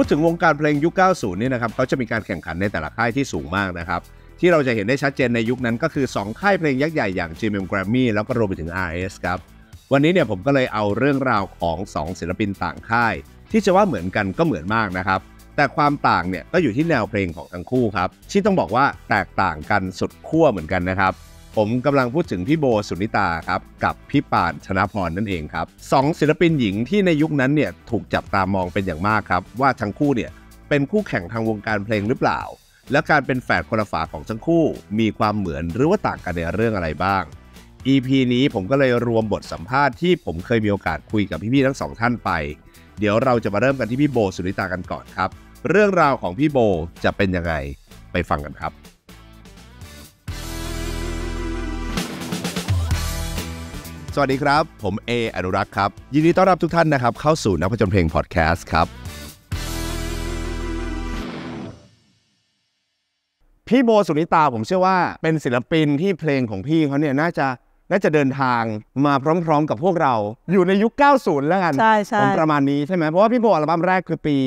พูดถึงวงการเพลงยุค 90 นี่นะครับเขาจะมีการแข่งขันในแต่ละค่ายที่สูงมากนะครับ ที่เราจะเห็นได้ชัดเจนในยุคนั้นก็คือ2ค่ายเพลงยักษ์ใหญ่อย่าง GMM Grammy แล้วก็รวมไปถึง RS ครับวันนี้เนี่ยผมก็เลยเอาเรื่องราวของ 2 ศิลปินต่างค่าย ที่จะว่าเหมือนกันก็เหมือนมากนะครับ แต่ความต่างเนี่ยก็อยู่ที่แนวเพลงของทั้งคู่ครับที่ต้องบอกว่าแตกต่างกันสุดขั้วเหมือนกันนะครับผมกำลังพูดถึงพี่โบสุนิตาครับ กับพี่ปานชนะพรนั่นเองครับสองศิลปินหญิงที่ในยุคนั้นเนี่ยถูกจับตามองเป็นอย่างมากครับ ว่าทั้งคู่เนี่ยเป็นคู่แข่งทางวงการเพลงหรือเปล่า และการเป็นแฝดคนละฝาของทั้งคู่ มีความเหมือนหรือว่าต่างกันในเรื่องอะไรบ้าง EP นี้ผมก็เลยรวมบทสัมภาษณ์ที่ผมเคยมีโอกาสคุยกับพี่ๆทั้งสองท่านไป เดี๋ยวเราจะมาเริ่มกันที่พี่โบสุนิตากันก่อนครับ เรื่องราวของพี่โบจะเป็นยังไงไปฟังกันครับวัสดีครับ ผมเออนุรักษ์ครับ ยินดีต้อนรับทุกท่านนะครับ เข้าสู่นักผจญเพลงพอดแคสต์ครับ พี่โบสุนิตาผมเชื่อว่าเป็นศิลปินที่เพลงของพี่เขาเนี่ยน่าจะน่าจะเดินทางมาพร้อมๆกับพวกเราอยู่ในยุค 90 แล้วกันใช่ใช่ผมประมาณนี้ใช่ไหมเพราะว่าพี่โบอัลบั้มแรกคือปี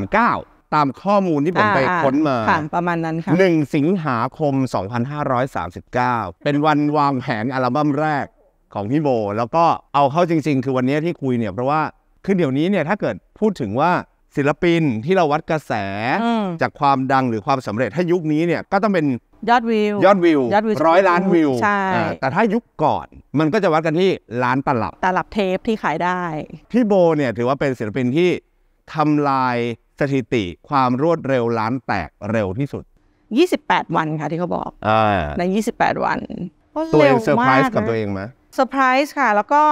มเก39 ตามข้อมูลที่ผมไปค้นมาประมาณนั้นค่ะ1สิงหาคม2539 เป็นวันวางแผนอัลบั้มแรกของพี่โบ แล้วก็เอาเข้าจริงๆ คือวันนี้ที่คุยเนี่ยเพราะว่าคือเดี๋ยวนี้เนี่ยถ้าเกิดพูดถึงว่าศิลปินที่เราวัดกระแสจากความดังหรือความสำเร็จถ้ายุคนี้เนี่ยก็ต้องเป็นยอดวิวยอดวิวยอดวิวร้อยล้านวิวใช่แต่ถ้ายุคก่อนมันก็จะวัดกันที่ล้านตลับตลับเทปที่ขายได้พี่โบเนี่ยถือว่าเป็นศิลปินที่ทำลายสถิติความรวดเร็วล้านแตกเร็วที่สุด 28 วันค่ะที่เขาบอกอใน 28 วันตัวเองเซอร์ไพรส์กับตัวเองไหมเซอร์ไพรส์ค่ะ แล้วก็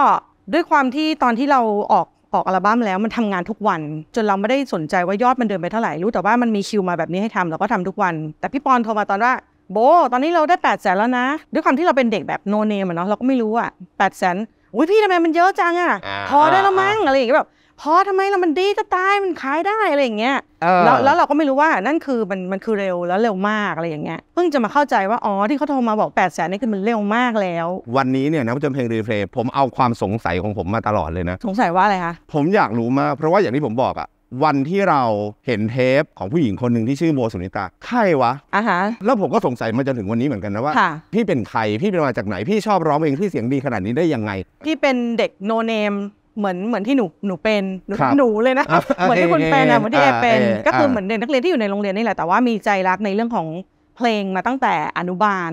ด้วยความที่ตอนที่เราออกออกอัลบั้มแล้วมันทำงานทุกวัน จนเราไม่ได้สนใจว่ายอดมันเดินไปเท่าไหร่รู้แต่ว่ามันมีคิวมาแบบนี้ให้ทำเราก็ทำทุกวัน แต่พี่ปอนโทรมาตอนว่าโบตอนนี้เราได้8ปดแสนแล้วนะด้วยความที่เราเป็นเด็กแบบโนเนมอเนาะเราก็ไม่รู้อะแปดแสนอุ้ยพี่ทำไมมันเยอะจังอะพอได้แล้วมั้งอะไรอย่างเงี้ยแบบพอทำไมเรามันดีจะตายมันขายได้อะไรอย่างเงี้ยแล้วเราก็ไม่รู้ว่านั่นคือมันมันคือเร็วแล้วเร็วมากอะไรอย่างเงี้ยเพิ่งจะมาเข้าใจว่าอ๋อที่เขาโทรมาบอก8ปดแสนนี่คือมันเร็วมากแล้ว วันนี้เนี่ยนะผู้ชมเพลงรีเพลย์ผมเอาความสงสัยของผมมาตลอดเลยนะ สงสัยว่าอะไรคะ ผมอยากรู้มากเพราะว่าอย่างที่ผมบอกอะวันที่เราเห็นเทปของผู้หญิงคนหนึ่งที่ชื่อโมสุนิตาใครวะอ่ะฮะแล้วผมก็สงสัยมาจนถึงวันนี้เหมือนกันนะว่า พี่เป็นใครพี่เป็นมาจากไหนพี่ชอบร้องเพลงที่เสียงดีขนาดนี้ได้ยังไงพี่เป็นเด็กโนเนมเหมือนเหมือนที่หนูหนูเป็นหนูหนูเลยนะเหมือนที่คุณเป็นนะเหมือนที่แอเป็นก็คือเหมือนเด็กนักเรียนที่อยู่ในโรงเรียนนี่แหละแต่ว่ามีใจรักในเรื่องของเพลงมาตั้งแต่อนุบาล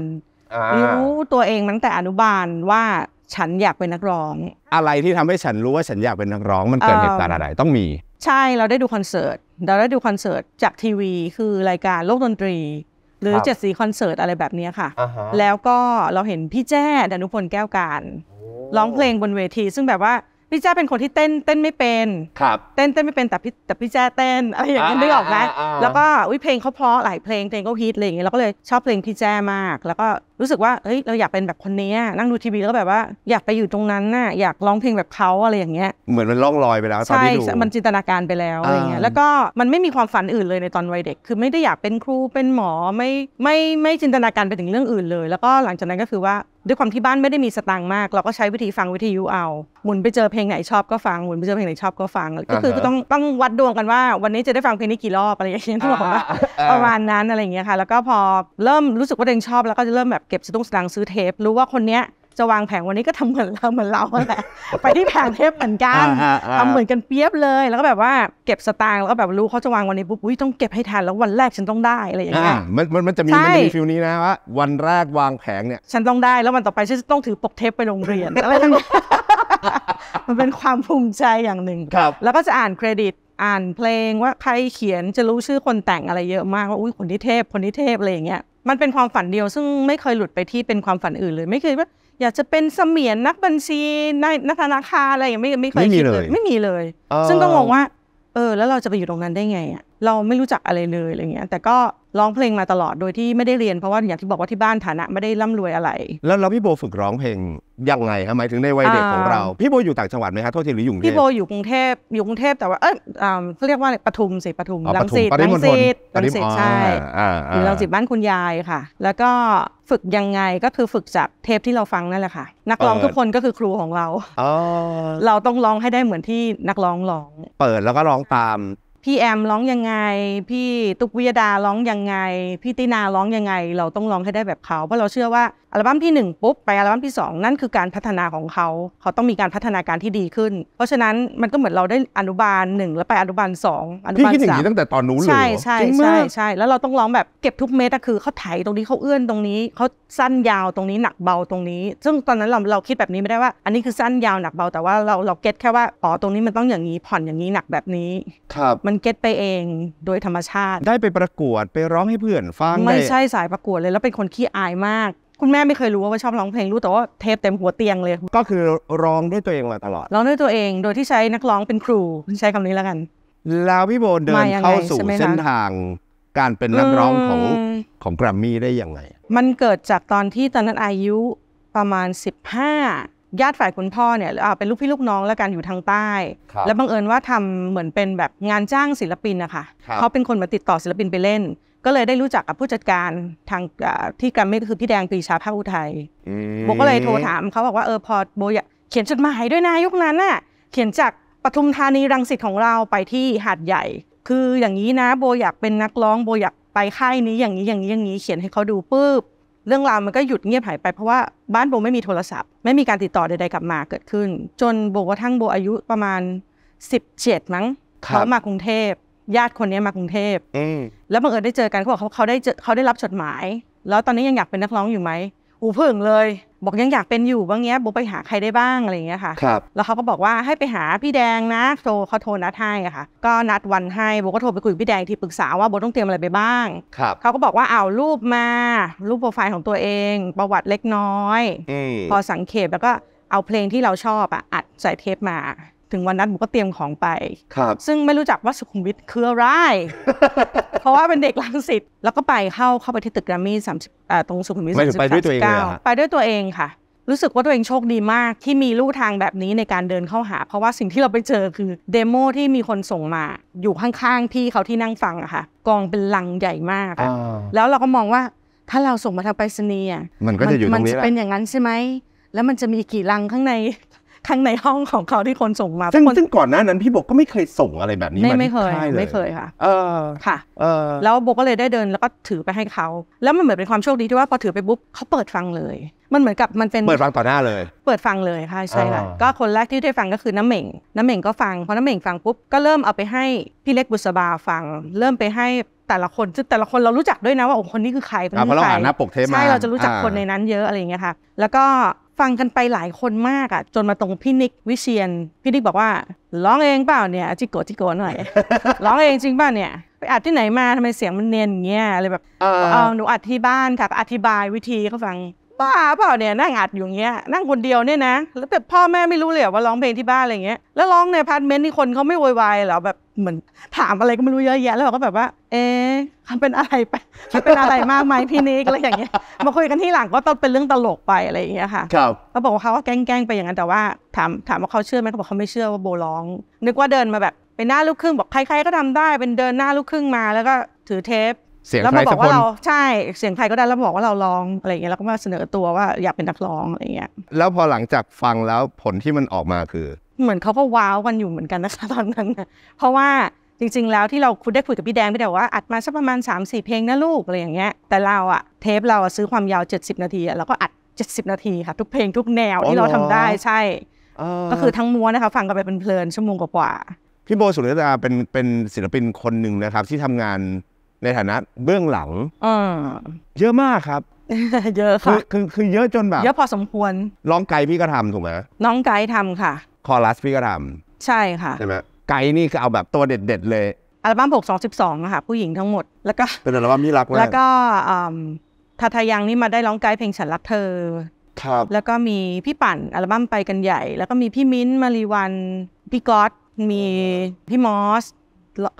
รู้ตัวเองตั้งแต่อนุบาลว่าฉันอยากเป็นนักร้อง อะไรที่ทำให้ฉันรู้ว่าฉันอยากเป็นนักร้องมันเกิดเหตุการณ์อะไรต้องมี ใช่เราได้ดูคอนเสิร์ตเราได้ดูคอนเสิร์ตจากทีวี คือรายการโลกดนตรี หรือเจ็ดสีคอนเสิร์ตอะไรแบบนี้ค่ะ แล้วก็เราเห็นพี่แจ้ดนุพลแก้วการร้องเพลงบนเวที ซึ่งแบบว่าพี่แจ้เป็นคนที่เต้นเต้นไม่เป็นครับเต้นเต้นไม่เป็นแต่พี่แต่พี่แจ้เต้นอะไรอย่างนี้ยไม่ออกนะ แล้วก็อุ้ยเพลงเขาเพราะหลายเพลงเพลงก็ฮิตอะไรอย่างเงี้ยเราก็เลยชอบเพลงพี่แจ้มากแล้วก็รู้สึกว่า เฮ้ย เราอยากเป็นแบบคนนี้ นั่งดูทีวีแล้วแบบว่า อยากไปอยู่ตรงนั้นน่ะ อยากร้องเพลงแบบเขาอะไรอย่างเงี้ย เหมือนมันล่องลอยไปแล้ว ตอนที่ดูใชมันจินตนาการไปแล้วอะไรเงี้ย แล้วก็มันไม่มีความฝันอื่นเลยในตอนวัยเด็ก คือไม่ได้อยากเป็นครู เป็นหมอ ไม่ ไม่ ไม่จินตนาการไปถึงเรื่องอื่นเลย แล้วก็หลังจากนั้นก็คือว่า ด้วยความที่บ้านไม่ได้มีสตังค์มาก เราก็ใช้วิธีฟังวิทยุเอาหมุนไปเจอเพลงไหนชอบก็ฟังหมุนไปเจอเพลงไหนชอบก็ฟัง ก็คือต้อง ต้องวัดดวงกันว่า วันนี้จะได้ฟังเพลงนี้กี่รอบอะไรอย่างเงี้ยบอกว่าประมาณนั้นอะไรเงี้ยค่ะ แล้วก็พอเริ่มรู้สึกว่าเองชอบแล้วก็จะเริ่มแบเก็บสตุ้งสตางค์ซื้อเทปรู้ว่าคนเนี้ยจะวางแผงวันนี้ก็ทำเหมือนเราเหมือนเราแหละไปที่แผงเทปเหมือนกันทำเหมือนกันเปียบเลยแล้วก็แบบว่าเก็บสตางค์แล้วก็แบบรู้เขาจะวางวันนี้ปุ๊บอุ้ยต้องเก็บให้ทันแล้ววันแรกฉันต้องได้อะไรอย่างเงี้ยมันมันมันจะมีมันจะมีฟิลนี้นะว่าวันแรกวางแผงเนี่ยฉันต้องได้แล้ววันต่อไปฉันต้องถือปกเทปไปโรงเรียนอะไรทั้งมันเป็นความภูมิใจอย่างหนึ่งแล้วก็จะอ่านเครดิตอ่านเพลงว่าใครเขียนจะรู้ชื่อคนแต่งอะไรเยอะมากว่าอุ้ยคนนี้เทพคนนี้เทพอะไรอย่างเงี้ยมันเป็นความฝันเดียวซึ่งไม่เคยหลุดไปที่เป็นความฝันอื่นเลย ไม่เคยว่า อยากจะเป็นเสมียนนักบัญชีนนักธนาคารอะไรอย่างไม่ไม่เคยคิดเลย ไม่มีเลย ซึ่งก็งงว่า เออ แล้วเราจะไปอยู่ตรงนั้นได้ไงอ่ะเราไม่รู้จักอะไรเลยอะไรเงี้ย แต่ก็ร้องเพลงมาตลอดโดยที่ไม่ได้เรียนเพราะว่าอย่างที่บอกว่าที่บ้านฐานะไม่ได้ร่ำรวยอะไร แล้วเราพี่โบฝึกร้องเพลงยังไงทะหมถึงในวัยเด็กของเราพี่โบอยู่ต่างจังหวัดไหมคะโทษทีหรืออยู่งพี่โบอยู่กรุงเทพอยู่กรุงเทพแต่ว่าเออเขาเรียกว่าปทุมสิปทุมลังสิตลังสิตลังสิตใช่อยู่ลังสิตบ้านคุณยายค่ะ แล้วก็ฝึกยังไงก็คือฝึกจากเทปที่เราฟังนั่นแหละค่ะ นักร้องทุกคนก็คือครูของเราเราต้องร้องให้ได้เหมือนที่นักร้องร้อง เปิดแล้วก็ร้องตามพี่แอมร้องยังไง พี่ตุ๊กวิยดาร้องยังไง พี่ตินาร้องยังไง เราต้องร้องให้ได้แบบเขาเพราะเราเชื่อว่าัลบั้มที่1ปุ๊บไปอัลบั้มที่2นั่นคือการพัฒนาของเขา เขาต้องมีการพัฒนาการที่ดีขึ้น เพราะฉะนั้นมันก็เหมือนเราได้อนุบาล 1 แล้วไปอนุบาล2อนุบาลสามพี่ คิดอย่างนี้ตั้งแต่ตอนนู้นเลยใช่ใช่ใช่ใช่แล้วเราต้องร้องแบบเก็บทุกเม็ดคือเขาไถตรงนี้เขาเอื้อนตรงนี้เขาสั้นยาวตรงนี้หนักเบาตรงนี้ ซึ่งตอนนั้นเราเราคิดแบบนี้ไม่ได้ว่าอันนี้คือสั้นยาวหนักเบาแต่ว่าเราเราเก็ตแค่ว่าอ๋อตรงนี้มันต้องอย่างนี้ผ่อนอย่างนี้หนักแบบนี้ครับมันเก็ตไปเองโดยธรรมชาติ ได้ไปประกวดไปร้องให้เพื่อนฟังไม่ใช่สายประกวดเลยแล้วเป็นคนขี้อายมากคุณแม่ไม่เคยรู้ว่าชอบร้องเพลง รู้แต่ว่าเทปเต็มหัวเตียงเลย ก็คือร้องด้วยตัวเองมาตลอด ร้องด้วยตัวเองโดยที่ใช้นักร้องเป็นครูใช้คำนี้แล้วกันแล้วพี่โบเดินเข้าสู่เส้นทางการเป็นนักร้องของของแกรมมี่ได้อย่างไรมันเกิดจากตอนที่ตอนนั้นอายุประมาณ 15 ญาติฝ่ายคุณพ่อเนี่ยเป็นลูกพี่ลูกน้องแล้วกันอยู่ทางใต้ แล้วบังเอิญว่าทำเหมือนเป็นแบบงานจ้างศิลปินนะคะเขาเป็นคนมาติดต่อศิลปินไปเล่นก็เลยได้รู้จักกับผู้จัดการทางที่กรมมก็คือพี่แดงปรีชาภาคอุทัยโบก็เลยโทรถามเขาบอกว่าเออพอโบเขียนจดหมายด้วยนะยุคนั้นน่ะเขียนจากปทุมธานีรังสิตของเราไปที่หาดใหญ่ คืออย่างนี้นะโบอยากเป็นนักร้องโบอยากไปค่ายนี้อย่างนี้อย่างนี้อย่างนี้เขียนให้เขาดูปุ๊บเรื่องราวมันก็หยุดเงียบหายไปเพราะว่าบ้านโบไม่มีโทรศัพท์ ไม่มีการติดต่อใดๆกลับมาเกิดขึ้น จนโบกระทั่งโบอายุประมาณ 17มั้งเขามากรุงเทพญาติคนนี้มากรุงเทพแล้วบังเอิญได้เจอกันเขาบอกเขาเขาได้เจอเขาได้รับจดหมาย แล้วตอนนี้ยังอยากเป็นนักร้องอยู่ไหมอูเพิ่งเลยบอกยังอยากเป็นอยู่บางเงี้ยโบไปหาใครได้บ้างอะไรเงี้ยค่ะครับแล้วเขาก็บอกว่าให้ไปหาพี่แดงนะโทรเขาโทรนัดให้ค่ะ ก็นัดวันให้โบก็โทรไปคุยกับพี่แดงที่ปรึกษาว่าโบต้องเตรียมอะไรไปบ้างครับเขาก็บอกว่าเอารูปมา รูปโปรไฟล์ของตัวเอง ประวัติเล็กน้อยพอสังเกตแล้วก็เอาเพลงที่เราชอบอ่ะอัดใส่เทปมาึงวันนัดบุก็เตรียมของไป ครับ ซึ่งไม่รู้จักว่าสุขุมวิทคืออะไร เพราะว่าเป็นเด็กลังสิตแล้วก็ไปเข้าเข้าไปที่ตึกแกรมมี่สามสิบตรงสุขุมวิทสามสิบไปด้วยตัวเองเลยอะไปด้วยตัวเองค่ะ รู้สึกว่าตัวเองโชคดีมากที่มีลู่ทางแบบนี้ในการเดินเข้าหา เพราะว่าสิ่งที่เราไปเจอคือ เดโมที่มีคนส่งมาอยู่ข้างๆพี่เขาที่นั่งฟังอะค่ะ กองเป็นลังใหญ่มาก่แล้วเราก็มองว่าถ้าเราส่งมาทางไปรษณีย์มันก็จะอยู่ตรงนี้แหละมัเป็นอย่างนั้นใช่ไหม แล้วมันจะมีกี่ลังข้างในข้างในห้องของเขาที่คนส่งมาซึ่งซึ่งก่อนหน้านั้นพี่บกก็ไม่เคยส่งอะไรแบบนี้มาไม่เคยไม่เคยค่ะเออค่ะเออแล้วบกก็เลยได้เดินแล้วก็ถือไปให้เขา แล้วมันเหมือนเป็นความโชคดีที่ว่าพอถือไปปุ๊บเขาเปิดฟังเลย มันเหมือนกับมันเป็นเปิดฟังต่อหน้าเลย เปิดฟังเลยค่ะใช่ค่ะก็คนแรกที่ได้ฟังก็คือน้ำเหม่ง น้ำเหม่งก็ฟังพอน้ำเหม่งฟังปุ๊บก็เริ่มเอาไปให้พี่เล็กบุษบาฟัง เริ่มไปให้แต่ละคนซึ่งแต่ละคนเรารู้จักด้วยนะว่าโอ้คนนี้คือใครเป็นใครพราะเราอ่านหน้าปกเทใช่เราจะรู้จักคนในนั้นเยอะอะไรอย่างเงี้ยค่ะ แล้วก็ฟังกันไปหลายคนมากอะ่ะจนมาตรงพี่นิกวิเชียนพี่นิกบอกว่า ร้องเองเปล่าเนี่ยจิโกจิโกหน่อย ร้องเองจริงป่ะเนี่ยไปอัดที่ไหนมาทำไมเสียงมันเนียนเงี้ยอะไรแบบเออหนูอัดที่บ้านค่ะอธิบายวิธีเขาฟังบ้าเปล่าเนี่ยนั่งอัดอยู่เงี้ยนั่งคนเดียวเนี่ยนะแล้วแต่พ่อแม่ไม่รู้เลยว่าร้องเพลงที่บ้านอะไรเงี้ยแล้วร้องในพาร์ทเมนต์นี่คนเขาไม่โวยวายหรอแบบเหมือนถามอะไรก็ไม่รู้เยอะแยะแล้วเราก็แบบว่า เอ๊ะมันเป็นอะไรไปมันเป็นอะไรมากไหมพี่นิกอะไรอย่างเงี้ยมาคุยกันที่หลังก็ต้องเป็นเรื่องตลกไปอะไรอย่างเงี้ยค่ะครับเขาบอกว่าเขาว่าแกล้งๆไปอย่างนั้นแต่ว่าถามถามว่าเขาเชื่อไหมเขาบอกเขาไม่เชื่อว่าโบร้อง นึกว่าเดินมาแบบเป็นหน้าลูกครึ่งบอกใครๆก็ทำได้เป็นเดินหน้าลูกครึ่งมาแล้วก็ถือเทปเสียงใครสักคนใช่เสียงใครก็ได้แล้วบอกว่าเราลองอะไรเงี้ยแล้วก็มาเสนอตัวว่าอยากเป็นนักร้องอะไรเงี้ยแล้วพอหลังจากฟังแล้วผลที่มันออกมาคือ เหมือนเขาก็ว้าวกันอยู่เหมือนกันนะคะ ตอนนั้น เพราะว่าจริงๆ แล้วที่เราคุณได้คุยกับพี่แดงพี่แดงว่าอัดมาสักประมาณ3 4เพลงนะลูกอะไรอย่างเงี้ย แต่เราอะเทปเราอะซื้อความยาว70 นาทีอะเราก็อัด70นาทีค่ะทุกเพลงทุกแนวที่เราทำได้ใช่ ก็คือทั้งม้วนนะคะฟังกันไปเป็นเพลินชั่วโมงกว่าพี่โบสุริยดาเป็นเป็นศิลปินคนหนึ่งนะครับที่ทำงานในฐานะเบื้องหลังเยอะมากครับ เยอะค่ะคือคือเยอะจนแบบ เยอะพอสมควรร้องไกด์พี่ก็ทำถูกไหมน้องไกด์ทำค่ะ คอรัสพี่ก็ทำใช่ค่ะใช่ไหมไกด์นี่คือเอาแบบตัวเด็ดๆเลยอัลบั้ม 6 2องค่ะ ผู้หญิงทั้งหมดแล้วก็เป็นอัลบั้มที่รักแล้วก็ทัทายังนี่มาได้ร้องไกด์เพลงฉันรักเธอ ครับ แล้วก็มีพี่ปั่นอัลบั้มไปกันใหญ่ แล้วก็มีพี่มิ้น์มารีวันพี่ก๊อตมีพี่มอส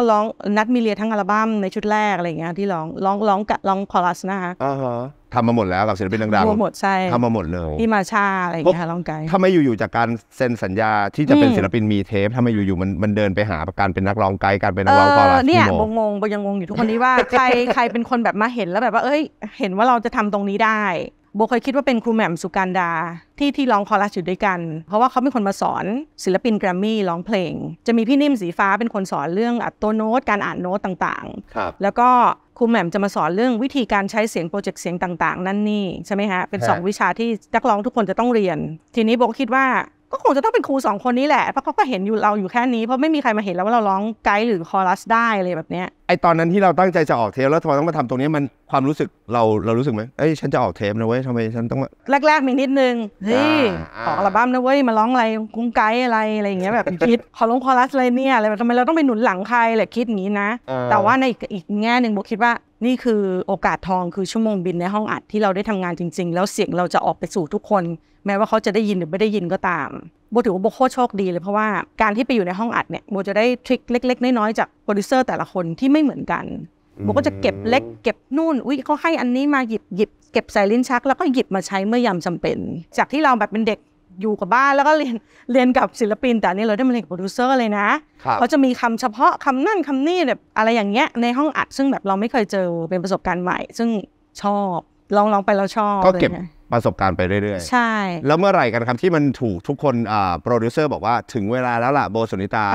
ร้องนัดมิเลียทั้งอัลบั้มในชุดแรกอะไรเงี้ยที่ร้องร้องร้องกะร้องคอรัสนะคะอ่าฮะทำมาหมดแล้วกับ ศิลปินดังๆทำมาหมดใช่ทำมาหมดเลยที่มาชาอะไรเงี้ยร้องไกถ้าไม่อยู่ๆจากการเซ็นสัญญาที่จะเป็นศิลปินมีเทปถ้าไม่อยู่ๆมันมันเดินไปหาการเป็นนักร้องไกด์การเป็นนักร้องคอรัสเนี่ยงงงยังงงอยู่ทุกคนนี้ว่าใครใครเป็นคนแบบมาเห็นแล้วแบบว่า เอ้ยเห็นว่าเราจะทำตรงนี้ได้โบเคยคิดว่าเป็นครูแหม่มสุการดาที่ที่ร้องคอรัสอยู่ด้วยกัน เพราะว่าเขาเป็นคนมาสอนศิลปินแกรมมี่ร้องเพลง จะมีพี่นิ่มสีฟ้าเป็นคนสอนเรื่องอัดตัวโน้ตการอ่านโน้ตต่างๆแล้วก็ครูแหม่มจะมาสอนเรื่องวิธีการใช้เสียงโปรเจกต์เสียงต่าง ๆ นั่นนี่ใช่ไหมฮะเป็น2วิชาที่นักร้องทุกคนจะต้องเรียนทีนี้โบคิดว่าก็คงจะต้องเป็นครูสองคนนี้แหละเพราะเขาก็เห็นอยู่เราอยู่แค่นี้เพราะไม่มีใครมาเห็นแล้วว่าเราร้องไกด์หรือคอรัสได้อะไรแบบเนี้ยไอตอนนั้นที่เราตั้งใจจะออกเทปแล้วทำไมต้องมาทำตรงนี้มันความรู้สึกเราเรารู้สึกไหมเอ้ฉันจะออกเทปนะเว้ยทำไมฉันต้องแรกๆมีนิดนึงเฮ้ยอ่ออกอัลบั้มนะเว้ยมาร้องอะไรกุ้งไกด์อะไรอะไรอย่างเงี้ยแบบคิดขอลงคอรัสอะไรเนี่ยอะไรทำไมเราต้องไปหนุนหลังใครแหละคิดอย่างนี้นะ แต่ว่าในอีกอีกแง่หนึ่งโบคิดว่านี่คือโอกาสทองคือชั่วโมงบินในห้องอัดที่เราได้ทำงานจริง ๆ แล้วเสียงเราจะออกไปสู่ทุกคนแม้ว่าเขาจะได้ยินหรือไม่ได้ยินก็ตามโบถือว่าโบโคโชคดีเลยเพราะว่าการที่ไปอยู่ในห้องอัดเนี่ยโบจะได้ทริคเล็ก ๆ น้อยๆจากโปรดิวเซอร์แต่ละคนที่ไม่เหมือนกันโบก็จะเก็บเล็ก เก็บนู่นอุ้ยเขาให้อันนี้มาหยิบหยิบเก็บใส่ลิ้นชัก แล้วก็หยิบมาใช้เมื่อยามจำเป็น จากที่เราแบบเป็นเด็กอยู่กับบ้านแล้วก็เรียนเรียนกับศิลปิน แต่นี้เราได้มาเรียนกับโปรดิวเซอร์เลยนะเขาจะมีคำเฉพาะคำนั่นคำนี่แบบอะไรอย่างเงี้ยในห้องอัดซึ่งแบบเราไม่เคยเจอเป็นประสบการณ์ใหม่ ซึ่งชอบลองลองไปเราชอบก็เก็บประสบการณ์ไปเรื่อยๆ ใช่ แล้วเมื่อไหร่กันครับที่มันถูกทุกคนอ่าโปรดิวเซอร์บอกว่าถึงเวลาแล้วล่ะ โบสุนิตา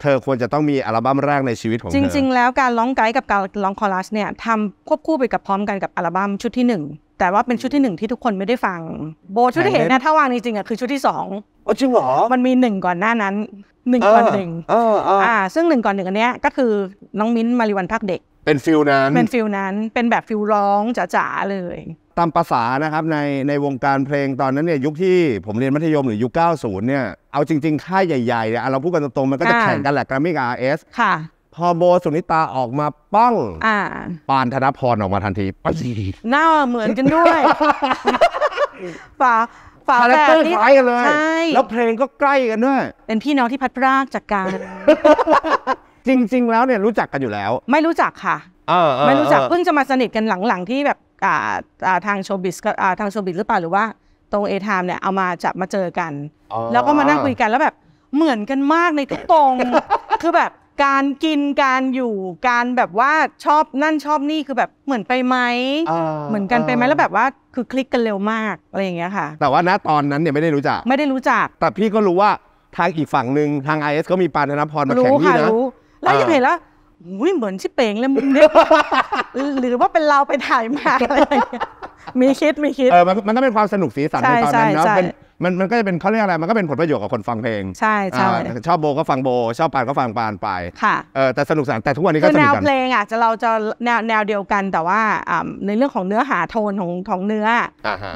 เธอควรจะต้องมีอัลบั้มแรกในชีวิตของเธจริงๆ แล้วการร้องไกด์กับการร้องคอรัสเนี่ยทำควบคู่ไปกับพร้อมกันกับอัลบั้มชุดที่หนึ่งแต่ว่าเป็นชุดที่หนึ่งที่ทุกคนไม่ได้ฟัง โบชุดที่เห็นนะถ้าวางจริงๆอ่ะคือชุดที่สองอ้จริงเหรอมันมีหนึ่งก่อนหน้านั้นหนึ่งก่อนหนึ่งออออออ่าซึ่งหนึ่งก่อนหนึ่งอันเนี้ยก็คือน้องมิ้นท์มาริวันพักเด็ก เป็นฟิลนั้น เป็นฟิลนั้น เป็นแบบฟิลร้องจ๋าๆเลยตามภาษานะครับในในวงการเพลงตอนนั้นเนี่ยยุคที่ผมเรียนมัธยมหรือยุค 90 เนี่ยเอาจริงๆ ค่ายใหญ่ๆเนี่ยอ่ะเราพูดกันตรงๆมันก็จะแข่งกันแหละกรมมิกับ RS ค่ะพอโบสุนิตาออกมาป้องอปานธนพรออกมาทันทีปั๊บหน้าเหมือนกันด้วย ฝาฝาาแฝดนี่้ใช่แล้วเพลงก็ใกล้กันด้วยเป็นพี่น้องที่พัดพรากจากกันจริงๆแล้วเนี่ยรู้จักกันอยู่แล้วไม่รู้จักค่ะไม่รู้จักเพิ่งจะมาสนิทกันหลังๆที่แบบอ่าทางโชว์บิสก็อ่าทางโชว์บิสหรือเปล่าหรือว่าตรงเอทามเนี่ยเอามาจับมาเจอกัน แล้วก็มานั่งคุยกันแล้วแบบเหมือนกันมากในทุกตรง คือแบบการกินการอยู่การแบบว่าชอบนั่นชอบนี่คือแบบเหมือนไปไหมเหมือนกันไปไหมแล้วแบบว่าคือคลิกกันเร็วมากอะไรอย่างเงี้ยค่ะแต่ว่าณตอนนั้นเนี่ยไม่ได้รู้จักไม่ได้รู้จัก แต่พี่ก็รู้ว่าทางอีกฝั่งหนึ่งทาง IS ก็มีปานธนพรมาแข่งรู้ที่ค่นะรู้แล้วยังเห็นแล้วอุ้ยเหมือนชิเป่งเลยมุมเนี้ยหรือว่าเป็นเราไปถ่ายมาอะไรเียมีคิดมีคิดเออมันมันต้องเป็นความสนุกสีสันในตอนนั้นเนาะมันมันก็จะเป็นเขาเรียกอะไร มันก็เป็นผลประโยชน์กับคนฟังเพลงใช่ใช่อชอบโบก็ฟังโบชอบปานก็ฟังปานไปค่ะเออแต่สนุกสนานแต่ทุกวันนี้ก็สนนุกกันเพลงอ่ะจะเราจะแนวแนวเดียวกันแต่ว่าอ่าในเรื่องของเนื้อหาโทนของของเนื้อ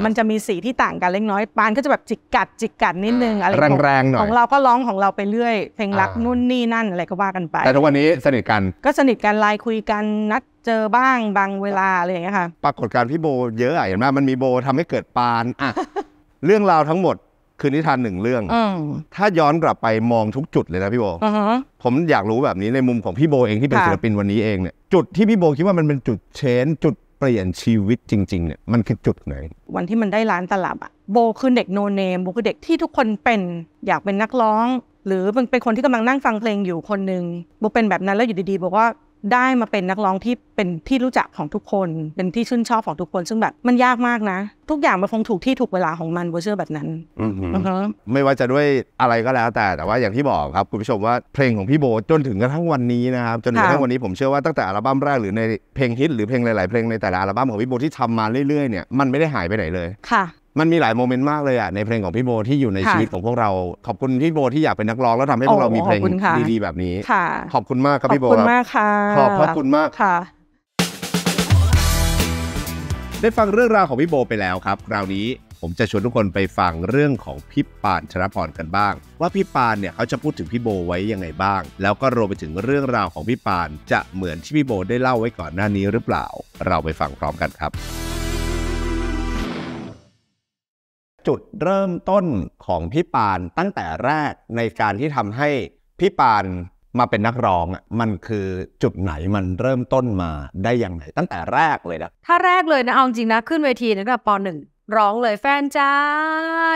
มันจะมีสีที่ต่างกันเล็กน้อยปานก็จะแบบจิกกัดจิกกัดนิดนึงอะไรของแรงหน่อยของเราก็ร้องของเราไปเรื่อยเพลงรักนู่นนี่นั่นอะไรก็ว่ากันไป แต่ทุกวันนี้สนิทกันก็สนิทกันไลน์คุยกันนัดเจอบ้างบางเวลาอะไรอย่างเงี้ยค่ะปรากฏการพี่โบเยอะอะเห็นไหมมันมีโบทำให้เกิดปานอ่ะเรื่องราวทั้งหมดคือนิทานหนึ่งเรื่องอถ้าย้อนกลับไปมองทุกจุดเลยนะพี่โบผมอยากรู้แบบนี้ในมุมของพี่โบเองที่เป็นศิลปินวันนี้เองเนี่ยจุดที่พี่โบคิดว่ามันเป็นจุดเชนจุดเปลี่ยนชีวิตจริง ๆเนี่ยมันคือจุดไหนวันที่มันได้ล้านตลับอะโบคือเด็กโนเนมโบคือเด็กที่ทุกคนเป็นอยากเป็นนักร้องหรือมันเป็นคนที่กำลังนั่งฟังเพลงอยู่คนหนึ่งโบเป็นแบบนั้นแล้วอยู่ดีๆโบกาได้มาเป็นนักร้องที่เป็นที่รู้จักของทุกคน เป็นที่ชื่นชอบของทุกคน ซึ่งแบบมันยากมากนะ ทุกอย่างมันคงถูกที่ถูกเวลาของมันเวอร์เชื่อแบบนั้นไม่ว่าจะด้วยอะไรก็แล้ว แต่แต่ว่าอย่างที่บอกครับ คุณผู้ชมว่าเพลงของพี่โบจนถึงกระทั่งวันนี้นะครับจนถึงกระทั่งวันนี้ผมเชื่อว่าตั้งแต่อัลบั้มแรกหรือในเพลงฮิตหรือเพลงหลายๆเพลงในแต่ละอัลบั้มของพี่โบที่ทำมาเรื่อยๆเนี่ยมันไม่ได้หายไปไหนเลยค่ะมันมีหลายโมเมนต์มากเลยอ่ะ ในเพลงของพี่โบที่อยู่ในชีวิตของพวกเรา ขอบคุณพี่โบที่อยากเป็นนักร้องแล้วทำให้พวกเรามีเพลงดีๆแบบนี้ค่ะขอบคุณมากครับพี่โบขอบคุณมากค่ะ ขอบพระคุณมากค่ะ ได้ฟังเรื่องราวของพี่โบไปแล้วครับคราวนี้ผมจะชวนทุกคนไปฟังเรื่องของพี่ปานชนพรกันบ้าง ว่าพี่ปานเนี่ยเขาจะพูดถึงพี่โบไว้ยังไงบ้าง แล้วก็รวมไปถึงเรื่องราวของพี่ปาน จะเหมือนที่พี่โบได้เล่าไว้ก่อนหน้านี้หรือเปล่า เราไปฟังพร้อมกันครับจุดเริ่มต้นของพี่ปานตั้งแต่แรกในการที่ทำให้พี่ปานมาเป็นนักร้องมันคือจุดไหนมันเริ่มต้นมาได้อย่างไรตั้งแต่แรกเลยนะถ้าแรกเลยนะเอาจริงนะขึ้นเวทีตั้งแตปหนึ่งร้องเลยแฟนจ้า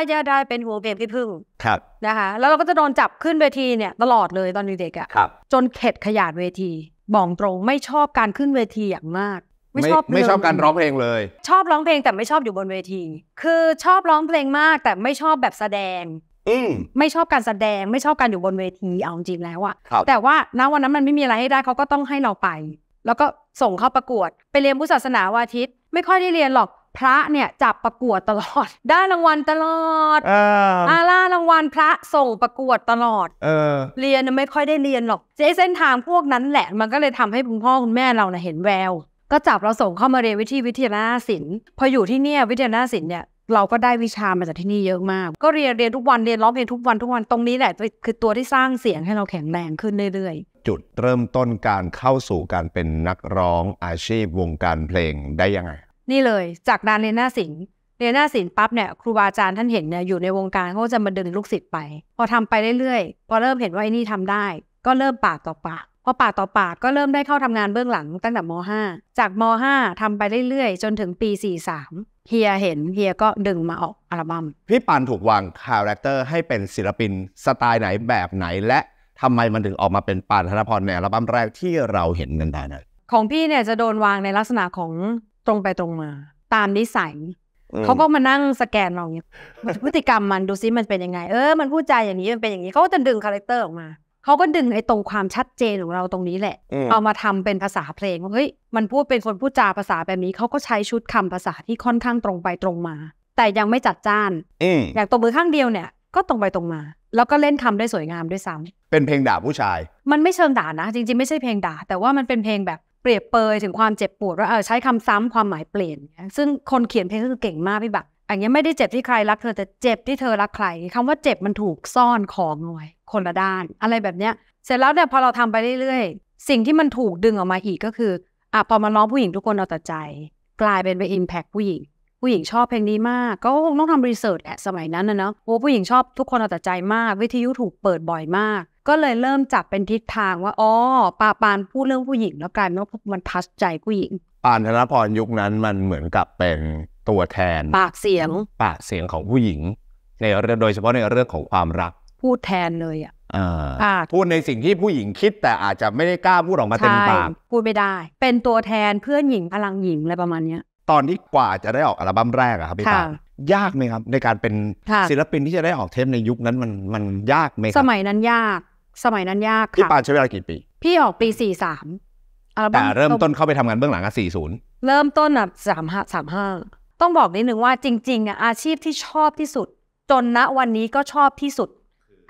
อย่าได้เป็นหัวเพียพี่พึ่งครับนะคะแล้วเราก็จะโดนจับขึ้นเวทีเนี่ยตลอดเลยตอนเด็กๆอะ่ะจนเข็ดขยาดเวที บอกตรงไม่ชอบการขึ้นเวทีอย่างมากไม่ชอบไม่ชอบการร้องเพลงเลย ชอบร้องเพลงแต่ไม่ชอบอยู่บนเวที คือชอบร้องเพลงมากแต่ไม่ชอบแบบแสดงไม่ชอบการแสดง ไม่ชอบการอยู่บนเวทีเอาจริงแล้วอะแต่ว่าณวันนั้นมันไม่มีอะไรให้ได้เขาก็ต้องให้เราไป แล้วก็ส่งเข้าประกวดไปเรียนพุทธศาสนาวอาทิตย์ไม่ค่อยได้เรียนหรอก พระเนี่ยจับประกวดตลอดได้รางวัลตลอดอาล่ารางวัลพระส่งประกวดตลอดเออ เรียนไม่ค่อยได้เรียนหรอก เจ๊เส้นทางพวกนั้นแหละ มันก็เลยทำให้คุณพ่อคุณแม่เราเห็นแววก็จับเราส่งเข้ามาเรียนวิทยวิทยาศิลป์พออยู่ที่เนี่ยวิทยาศิลป์เนี่ยเราก็ได้วิชามาจากที่นี่เยอะมาก ก็เรียนเรียนทุกวันเรียนร้องเพลงทุกวันทุกวันตรงนี้แหละคือตัวที่สร้างเสียงให้เราแข็งแรงขึ้นเรื่อยๆ จุดเริ่มต้นการเข้าสู่การเป็นนักร้องอาชีพวงการเพลงได้ยังไง นี่เลยจากดานเรียนหน้าศิลป์เรียนหน้าศิลป์ปั๊บเนี่ยครูบาอาจารย์ท่านเห็นเนี่ยอยู่ในวงการเขาจะมาดึงลูกศิษย์ไป พอทำไปเรื่อยๆ พอเริ่มเห็นว่าไอ้นี่ทำได้ ก็เริ่มปากต่อปากพอปากต่อปากก็เริ่มได้เข้าทำงานเบื้องหลังตั้งแต่ม .5 จากม .5 ทำไปเรื่อยๆ จนถึงปี 43 เฮียเห็น เฮียก็ดึงมาออกอัลบัม้มพี่ปานถูกวางคาแรคเตอร์ให้เป็นศิลปินสไตล์ไหนแบบไหน และทำไมมันถึงออกมาเป็นปานธนพรในอัลบั้มแรกที่เราเห็นกันได้นะของพี่เนี่ยจะโดนวางในลักษณะของตรงไปตรงมา ตามนิสัยเขาก็มานั่งสแกนเราเนี่ยพฤติกรรมมันดูซิมันเป็นยังไงเออ มันพูดใจอย่างนี้มันเป็นอย่างนี้เขาก็จะดึงคาแรคเตอร์ออกมาเขาก็ดึงไอ้ตรงความชัดเจนของเราตรงนี้แหละเอามาทำเป็นภาษาเพลงว่าเฮ้ยมันพูดเป็นคนพูดจาภาษาแบบนี้เขาก็ใช้ชุดคำภาษาที่ค่อนข้างตรงไปตรงมา แต่ยังไม่จัดจ้านอย่างตงมือข้างเดียวเนี่ยก็ตรงไปตรงมา แล้วก็เล่นคำได้สวยงามด้วยซ้ำ เป็นเพลงด่าผู้ชาย มันไม่เชิงด่านะ จริงๆไม่ใช่เพลงด่า แต่ว่ามันเป็นเพลงแบบเปรียบเปยถึงความเจ็บปวดว่าเออใช้คำซ้ำความหมายเปลี่ยนซึ่งคนเขียนเพลงก็คือเก่งมากพี่บักอย่างเงี้ยไม่ได้เจ็บที่ใครรักเธอ แต่เจ็บที่เธอรักใคร คำว่าเจ็บมันถูกซ่อนของหน่วย คนละด้าน อะไรแบบเนี้ยเสร็จแล้วเนี่ยพอเราทำไปเรื่อยๆ สิ่งที่มันถูกดึงออกมาอีกก็คืออ่ะพอมาน้องผู้หญิงทุกคนเอาแต่ใจ กลายเป็นไปอิมแพคผู้หญิง ผู้หญิงชอบเพลงนี้มาก ก็คงต้องทำรีเสิร์ชแอะสมัยนั้นนะเนาะโอ้ผู้หญิงชอบทุกคนเอาแต่ใจมาก วิทยุถูกเปิดบ่อยมาก ก็เลยเริ่มจับเป็นทิศทางว่าอ๋อปาปานพูดเรื่องผู้หญิง แล้วกลายเป็นว่ามันทัชใจผู้หญิงปานธนพรยุคนั้นมันเหมือนกับเป็นตัวแทนปากเสียง ปากเสียงของผู้หญิง ในเรื่องโดยเฉพาะในเรื่องของความรักพูดแทนเลยอ่ะพูดในสิ่งที่ผู้หญิงคิด แต่อาจจะไม่ได้กล้าพูดออกมาเต็มปากพูดไม่ได้ เป็นตัวแทนเพื่อนหญิงพลังหญิงอะไรประมาณเนี้ย ตอนที่กว่าจะได้ออกอัลบั้มแรกอะครับพี่ปายากไหมครับ ในการเป็นศิลปินที่จะได้ออกเทปในยุคนั้นมันมันยากไหมสมัยนั้นยาก สมัยนั้นยากค่ะพี่ปานใช้เวลากี่ปี พี่ออกปีสี่สามแต่เริ่มต้นเข้าไปทำงานเบื้องหลังอะสี่ศูนย์เริ่มต้นอ่ะสามห้าสามห้าต้องบอกนิดนึงว่าจริงๆอ่ะอาชีพที่ชอบที่สุด จนณวันนี้ก็ชอบที่สุด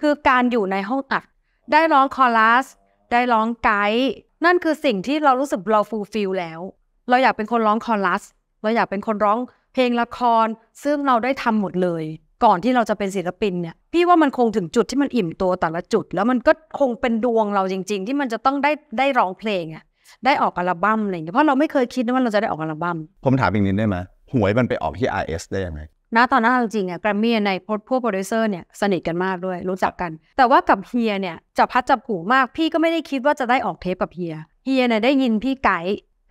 คือการอยู่ในห้องอัด ได้ร้องคอรัสได้ร้องไกด์นั่นคือสิ่งที่เรารู้สึกเราฟูลฟิลแล้ว เราอยากเป็นคนร้องคอรัสเราอยากเป็นคนร้องเพลงละคร ซึ่งเราได้ทำหมดเลย ก่อนที่เราจะเป็นศิลปินเนี่ยพี่ว่ามันคงถึงจุดที่มันอิ่มตัวแต่ละจุดแล้วมันก็คงเป็นดวงเราจริงๆ ที่มันจะต้องได้ได้ร้องเพลงอะได้ออกอัลบั้มอะไรอย่างเงี้ยเพราะเราไม่เคยคิดนะว่าเราจะได้ออกอัลบั้มผมถามอีกนิดได้ไหมหวยมันไปออกที่ RS ได้ยังไงณตอนนั้นจริงๆเนี่ยแกรมมี่ในพดพวกโปรดิวเซอร์เนี่ยสนิทกันมากด้วยรู้จักกัน แต่ว่ากับเฮียเนี่ยจับพัดจับผูมากพี่ก็ไม่ได้คิดว่าจะได้ออกเทปกับเฮีย เฮียเนี่ยได้ยินพี่ไก่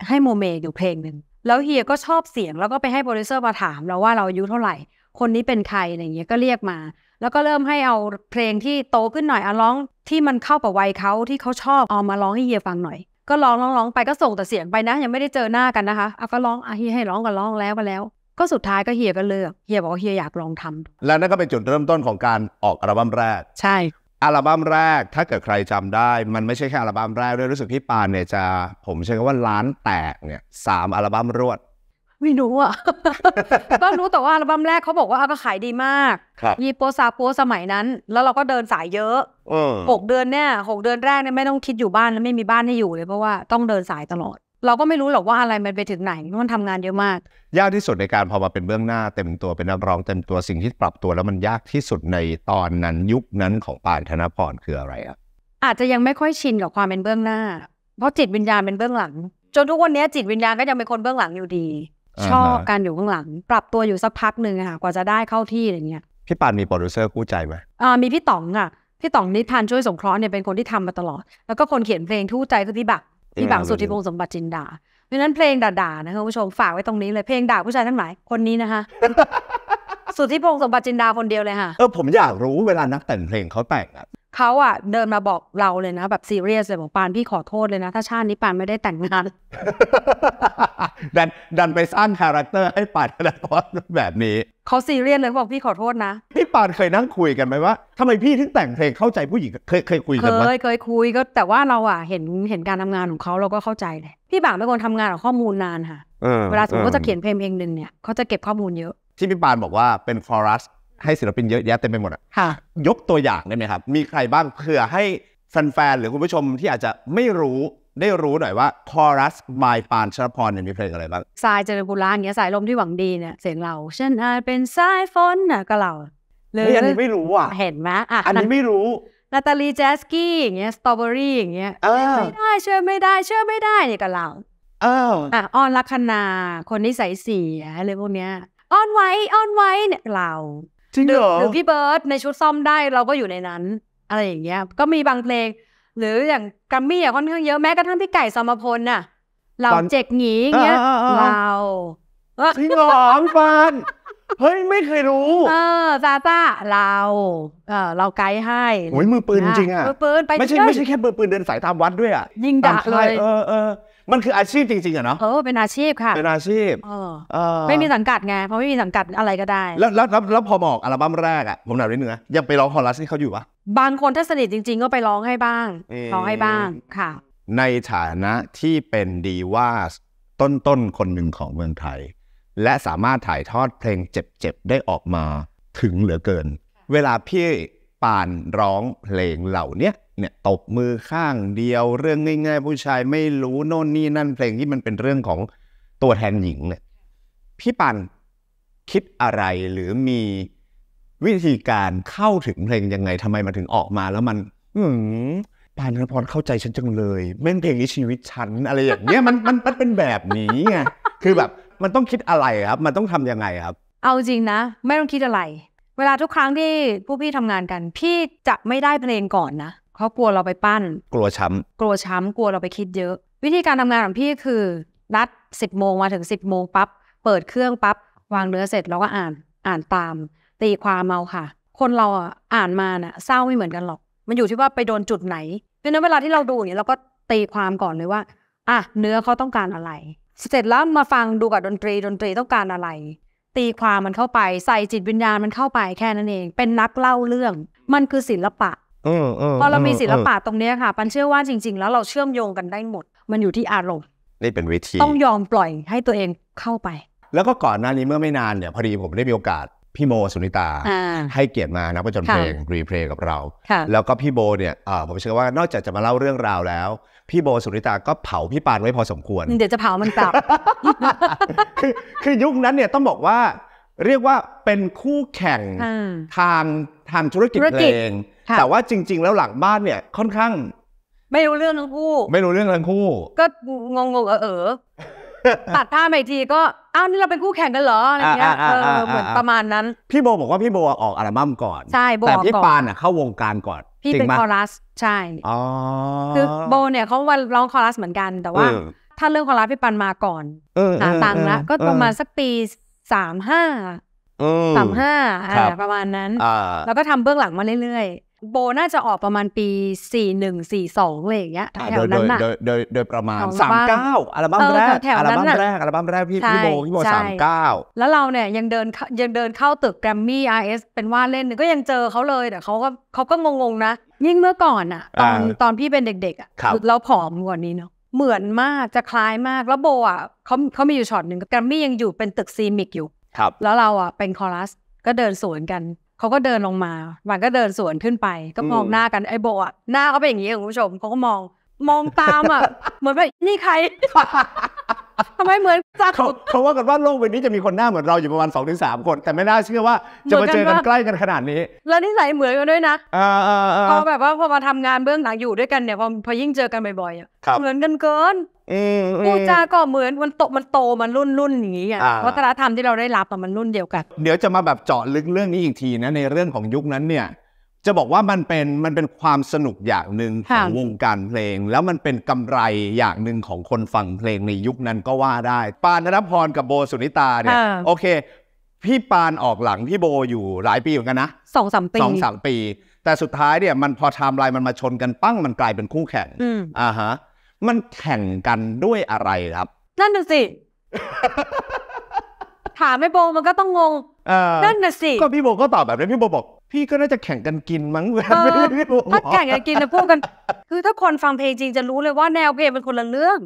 ให้โมเมอยู่เพลงหนึ่งแล้วเฮียก็ชอบเสียงแล้วก็ไปให้โปรดิวเซอร์มาถามเราว่าเราอายุเท่าไหร่ คนนี้เป็นใครอะไรเงี้ยก็เรียกมา แล้วก็เริ่มให้เอาเพลงที่โตขึ้นหน่อยอ่ะร้องที่มันเข้ากับวัยเขาที่เขาชอบเอามาร้องให้เฮียฟังหน่อยก็ร้องร้องร้องไปก็ส่งแต่เสียงไปนะยังไม่ได้เจอหน้ากันนะคะเอาก็ร้องอ่ะเฮียให้ร้องก็ร้องแล้วก็แล้ว ก็สุดท้ายก็เฮียก็เลือกเฮียบอกเฮียอยากลองทำ แล้วนั่นก็เป็นจุดเริ่มต้นของการออกอัลบั้มแรก ใช่อัลบั้มแรกถ้าเกิดใครจำได้ มันไม่ใช่แค่อัลบั้มแรกด้วยรู้สึกพี่ปานเนี่ยจะผมใช้คำว่าล้านแตกเนี่ยสามอัลบั้มรวดไม่รู้อ่ะก็รู้แต่ว่าอัลบั้มแรกเขาบอกว่าก็ขายดีมากมีโปซาโปสมัยนั้น แล้วเราก็เดินสายเยอะหกเดือนเนี่ยหกเดือนแรกเนี่ยไม่ต้องคิดอยู่บ้านแล้วไม่มีบ้านให้อยู่เลยเพราะว่าต้องเดินสายตลอด เราก็ไม่รู้หรอกว่าอะไรมันไปถึงไหนเพราะมันทำงานเยอะมาก ยากที่สุดในการพอมาเป็นเบื้องหน้า เต็มตัวเป็นนักร้องเต็มตัวสิ่งที่ปรับตัวแล้วมันยากที่สุดในตอนนั้นยุคนั้นของป่านธนพรคืออะไรครับอาจจะยังไม่ค่อยชินกับความเป็นเบื้องหน้าเพราะจิตวิญญาณเป็นเบื้องหลังจนทุกวันนี้จิตวิญญาณก็ยังเป็นคนเบื้องหลังอยู่ดีชอบการอยู่ข้างหลังปรับตัวอยู่สักพักหนึ่งค่ะกว่าจะได้เข้าที่อะไรเงี้ยพี่ปานมีโปรดิวเซอร์คู่ใจไหมอ่ามีพี่ต๋องอ่ะพี่ต๋องนิพานช่วยสงเคราะห์เนี่ยเป็นคนที่ทำมาตลอด แล้วก็คนเขียนเพลงทู่ใจคือพี่บักพี่บักสุทธิพงศ์สมบัติจินดาเพราะนั้นเพลงด่าๆนะคะผู้ชมฝากไว้ตรงนี้เลย เพลงด่าผู้ชายทั้งหลายคนนี้นะคะ สุทธิพงศ์สมบัติจินดาคนเดียวเลยค่ะเออผมอยากรู้เวลานักแต่งเพลงเขาแต่งอะเขาอ่ะเดินมาบอกเราเลยนะ แบบซีเรียสเลยบอกปานพี่ขอโทษเลยนะ ถ้าชาตินี้ปานไม่ได้แต่งงาน ดันดันไปสร้างคาแรคเตอร์ให้ปานแระ้แบบนี้ เขาซีเรียสเลยบอกพี่ขอโทษนะพี่ปานเคยนั่งคุยกันไหมว่าทำไมพี่ถึงแต่งเพลงเข้าใจผู้หญิงเคยเคยคุยกันไหมเคยเคยคุยก็แต่ว่าเราอ่ะเห็นเห็นการทำงานของเขาเราก็เข้าใจเลย พี่ปานเป็นคนทำงานกับข้อมูลนานค่ะเวลาสมมติเขาจะเขียนเพลงเพลงหนึ่งเนี่ยเขาจะเก็บข้อมูลเยอะ ที่พี่ปานบอกว่าเป็นฟอรัสให้ศิลปินเยอะแยะเต็มไปหมดอะค่ะ ยกตัวอย่างได้ไหมครับ มีใครบ้างเผื่อให้แฟนๆหรือคุณผู้ชมที่อาจจะไม่รู้ได้รู้หน่อยว่าคอรัสบายปานชลพรเนี่ยมีเพลงอะไรบ้างสายเจริญกุลาอย่างเงี้ยสายลมที่หวังดีเนี่ยเสียงเรา ฉันอาจเป็นสายฝนน่ะ ก็เรา เฮ้ยอันนี้ไม่รู้อ่ะ เห็นไหมอ่ะอันนี้ไม่รู้ นาตาลีแจสกี้อย่างเงี้ยสตรอเบอรี่อย่างเงี้ยเอไม่ได้เชื่อไม่ได้เชื่อไม่ได้เนี่ยก็เราเอออ่ะออนลักษาคนนิสัยเสียอะไรพวกเนี้ย ออนไว้ออนไว้เนี่ยเราจริงเหรอหรือพี่เบิร์ดในชุดซ่อมได้เราก็อยู่ในนั้น อะไรอย่างเงี้ยก็มีบางเพลง หรืออย่างกัมมี่อ่ะค่อนข้างเยอะ แม้กระทั่งพี่ไก่สมพลน่ะเราเจ็กหนีเงี้ยเราจริงเหรอฟานเฮ้ย ไม่เคยรู้เออซาซาเราเออเราไกด์ให้โอ้ย มือปืนจริงอ่ะมือปืนไปไม่ใช่ไม่ใช่แค่มือปืนเดินสายตามวัดด้วยอ่ะยิงดักเลยเออเออมันคืออาชีพจริงๆอะเนาะเออเป็นอาชีพค่ะเป็นอาชีพเออเออไม่มีสังกัดไงเพราะไม่มีสังกัดอะไรก็ได้ แล้วแล้วแล้วพอบออกอัลบั้มแรกอะผมถามนิดนึงนะยังไปร้องคอรัสที่เขาอยู่ปะบางคนถ้าสนิทจริงๆ ก็ไปร้องให้บ้างร้องให้บ้างค่ะ ในฐานะที่เป็นดีว่าต้นต้นๆคนหนึ่งของเมืองไทย และสามารถถ่ายทอดเพลงเจ็บๆได้ออกมาถึงเหลือเกิน เวลาพี่ปานร้องเพลงเหล่าเนี้ยเนี่ยตบมือข้างเดียวเรื่องง่าย ๆ ผู้ชายไม่รู้โน่นนี่นั่นเพลงที่มันเป็นเรื่องของตัวแทนหญิงเนี่ยพี่ปันคิดอะไรหรือมีวิธีการเข้าถึงเพลงยังไงทำไมมันถึงออกมาแล้วมัน อืมปานธนพรเข้าใจฉันจังเลยแม่นเพลงนี้ชีวิตฉันอะไรอย่างเงี้ยมันมันมันเป็นแบบนี้ไงคือแบบมันต้องคิดอะไรครับ มันต้องทํำยังไงครับ เอาจริงนะไม่ต้องคิดอะไร เวลาทุกครั้งที่ผู้พี่ทำงานกัน พี่จะไม่ได้เพลงก่อนนะเขากลัวเราไปปั้น กลัวช้ำกลัวช้ำ กลัวเราไปคิดเยอะ วิธีการทำงานของพี่คือ นัดสิบโมงมาถึงสิบโมงปั๊บ เปิดเครื่องปั๊บ วางเนื้อเสร็จแล้วก็อ่านอ่านตาม ตีความเอาค่ะ คนเราอ่านมาน่ะเศร้าไม่เหมือนกันหรอก มันอยู่ที่ว่าไปโดนจุดไหน เพราะนั้นเวลาที่เราดูเนี่ยเราก็ตีความก่อนเลยว่า อ่ะเนื้อเขาต้องการอะไร เสร็จแล้วมาฟังดูกับดนตรีดนตรีต้องการอะไร ตีความมันเข้าไป ใส่จิตวิญญาณมันเข้าไปแค่นั้นเอง เป็นนักเล่าเรื่อง มันคือศิลปะพอเรามีศิลปะตรงนี้ค่ะ ปันเชื่อว่าจริงๆ แล้วเราเชื่อมโยงกันได้หมด มันอยู่ที่อารมณ์นี่เป็นวิธี ต้องยอมปล่อยให้ตัวเองเข้าไป แล้วก็ก่อนหน้านี้เมื่อไม่นานเนี่ยพอดีผมได้มีโอกาส พี่โมสุนิตา ให้เกียรติมานะประจนเพลงรีเพลย์กับเรา แล้วก็พี่โบเนี่ยผมเชื่อว่านอกจากจะมาเล่าเรื่องราวแล้วพี่โบสุนิตาก็เผาพี่ปานไว้พอสมควร เดี๋ยวจะเผามันกลับคือยุคนั้นเนี่ยต้องบอกว่าเรียกว่าเป็นคู่แข่งทางทำธุรกิจเพลงแต่ว่าจริง ๆ แล้วหลังบ้านเนี่ยค่อนข้าง ไม่รู้เรื่องทั้งคู่ ไม่รู้เรื่องทั้งคู่ ก็งงๆเออตัดท่าไปอทีก็อ้าวนี่เราเป็นคู่แข่งกันเหรออะไรเงี้ยเออเหมือนประมาณนั้น พี่โบบอกว่าพี่โบออกอัลบั้มก่อนใช่โบแต่พี่ปานอ่ะเข้าวงการก่อนพี่เป็นคอรัสใช่อคือโบเนี่ยเขาวันร้องคอรัสเหมือนกันแต่ว่า ถ้าเรื่องคอรัสพี่ปันมาก่อนต่หาตังค์ละวก็ประมาณสักปีสามห้าสามห้าประมาณนั้น แล้วก็ทำเบื้องหลังมาเรื่อยๆโบน่าจะออกประมาณปีสี่หนึ่งสี่สองออะไรย่างเงี้ยแถวนั้นอะโดยโดยประมาณสามเก้าอัลบั้มแรกอัลบั้มแรกอัลบั้มแรกพี่พี่โบพี่โบ้าแล้วเราเนี่ยยังเดินยังเดินเข้าตึกแกรมมี่ไอเป็นว่าเล่นก็ยังเจอเขาเลยแต่เขาก็เขาก็งงๆนะยิ่งเมื่อก่อนอะตอน ตอนพี่เป็นเด็กๆอะเราผอมกว่านี้เนาะเหมือนมากจะคล้ายมากแล้วโบอ่ะเขาเขามีอยู่ช็อตหนึ่งแกรมมี่ยังอยู่เป็นตึกซีมิกอยู่ครับแล้วเราอ่ะเป็นคอรัสก็เดินสวนกันเขาก็เดินลงมาวันก็เดินสวนขึ้นไป ก็มองหน้ากันไอ้โบอ่ะหน้าก็เป็นอย่างนี้คุณผู้ชมเขาก็มองมองตามอ่ะ เหมือนแบบนี่ใครทำไมเหมือนจัดเขาเขาว่ากันว่าโลกใบนี้จะมีคนหน้าเหมือนเราอยู่ประมาณสองถึงสามคน แต่ไม่น่าเชื่อว่า จะมาเจอกันใกล้กันขนาดนี้ แล้วนิสัยเหมือนกันด้วยนะพอแบบว่าพอมาทำงานเบื้องหลังอยู่ด้วยกันเนี่ยพอพอยิ่งเจอกันบ่อยๆเหมือนกันเกินพูดจาก็เหมือนมันโตมันโตมันรุ่นรุ่นอย่างนี้อ่ะวัฒนธรรมที่เราได้รับตมันรุ่นเดียวกัน เดี๋ยวจะมาแบบเจาะลึกเรื่องนี้อีกทีนะ ในเรื่องของยุคนั้นเนี่ย จะบอกว่ามันเป็นมันเป็นความสนุกอย่างหนึ่งของวงการเพลง แล้วมันเป็นกำไรอย่างหนึ่งของคนฟังเพลงในยุคนั้นก็ว่าได้ปานรพรกับโบสุนิตาเนี่ยโอเค พี่ปานออกหลังพี่โบอยู่หลายปีเหมือนกันนะสองสามปีสองสามปี แต่สุดท้ายเนี่ยมันพอไทม์ไลน์มันมาชนกันปั้งมันกลายเป็นคู่แข่งอ่าฮะมันแข่งกันด้วยอะไรครับนั่นน่ะสิถามไม่โบมันก็ต้องงงอนั่นน่ะสิก็พี่โบก็ตอบแบบนี้พี่โบบอก พี่ก็น่าจะแข่งกันกินมั้งเวลาพี่โบถ้าแข่งกันกินนะพูดกัน คือถ้าคนฟังเพลงจริงจะรู้เลยว่าแนวเพลงเป็นคนละเรื่อง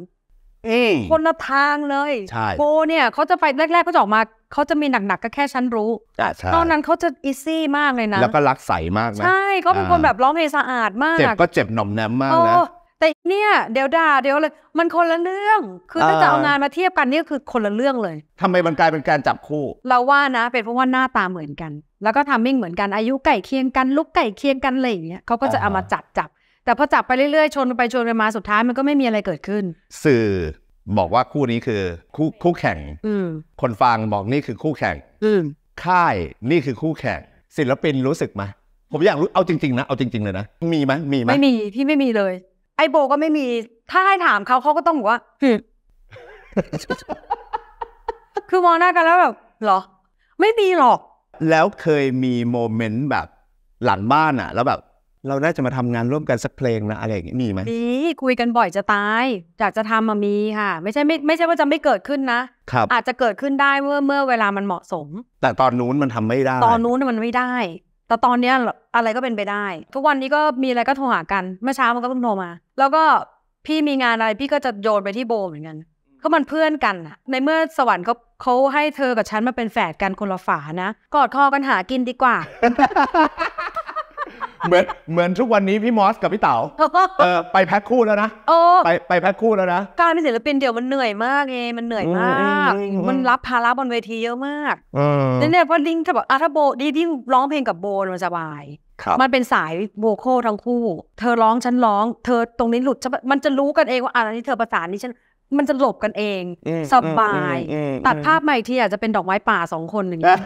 อคนละทางเลยใช่โบเนี่ยเขาจะไป แรกๆเขาจะออกมาเขาจะมีหนักๆ ก็แค่ฉันรู้ ตอนนั้นเขาจะอีซี่มากเลยนะ แล้วก็รักใสมากนะใช่เขาเป็นคนแบบร้องเพลงสะอาดมากเจ็บก็เจ็บหน่อมแนมมากนะแต่เนี่ย เดี๋ยวด่าเดี๋ยวเลยมันคนละเรื่อง คือถ้าจะเอางานมาเทียบกันนี่คือคนละเรื่องเลย ทำไมมันกลายเป็นการจับคู่ เราว่านะ เป็นเพราะว่าหน้าตาเหมือนกัน แล้วก็ทามมิ่งเหมือนกันอายุไก่เคียงกันลุกไก่เคียงกันอะไรอย่างเงี้ยเขาก็จะเอามาจับจับ แต่พอจับไปเรื่อยๆชนไปชนไปมาสุดท้ายมันก็ไม่มีอะไรเกิดขึ้น สื่อ บอกว่าคู่นี้คือ คู่คู่แข่งคนฟังบอกนี่คือคู่แข่งค่ายนี่คือคู่แข่งศิลปินรู้สึกไหมผมอยากรู้เอาจริงๆนะเอาจริงๆเลยนะมีไหมมีไหมไม่มีพี่ไม่มีเลยไอโบก็ไม่มีถ้าให้ถามเขาเขาก็ต้องบอกว่า คือมองหน้ากันแล้วแบบหรอ ไม่มีหรอก แล้วเคยมีโมเมนต์แบบ หลังบ้านอะแล้วแบบ เราน่าจะมาทำงานร่วมกันสักเพลงนะอะไรอย่างนี้มีไหมมีคุยกันบ่อยจะตายอยากจะทำมามีค่ะ ไม่ใช่ไม่ไม่ใช่ว่าจะไม่เกิดขึ้นนะครับอาจจะเกิดขึ้นได้เมื่อเมื่อเวลามันเหมาะสม แต่ตอนนู้นมันทำไม่ได้ ตอนนู้นมันไม่ได้แต่ตอนนี้อะไรก็เป็นไปได้ทุกวันนี้ก็มีอะไรก็โทรหากันเมื่อเช้ามันก็เพิ่งโทรมาแล้วก็พี่มีงานอะไรพี่ก็จะโยนไปที่โบเหมือนกันก็มันเพื่อนกันอะในเมื่อสวรรค์เขาเขาให้เธอกับฉันมาเป็นแฝดกันคนละฝานะกอดคอกันหากินดีกว่าเหมือนเหมือนทุกวันนี้พี่มอสกับพี่เต๋าเออไปแพ็คคู่แล้วนะไปไปแพ็คคู่แล้วนะการเป็นศิลปินเดี่ยวมันเหนื่อยมากเองมันเหนื่อยมาก มันรับภาระบนเวทีเยอะมากเนี่ยเพราะดิ้งถ้าบอกอ่ะถ้าโบดีดิ้งร้องเพลงกับโบมันสบาย มันเป็นสายโวโคทั้งคู่ เธอร้อง ฉันร้อง เธอตรงนี้หลุดมันจะรู้กันเองว่าอันนี้เธอประสานนี้ฉันมันจะหลบกันเอง สบาย ตัดภาพใหม่ที่อาจจะเป็นดอกไม้ป่าสองคนอย่างนี้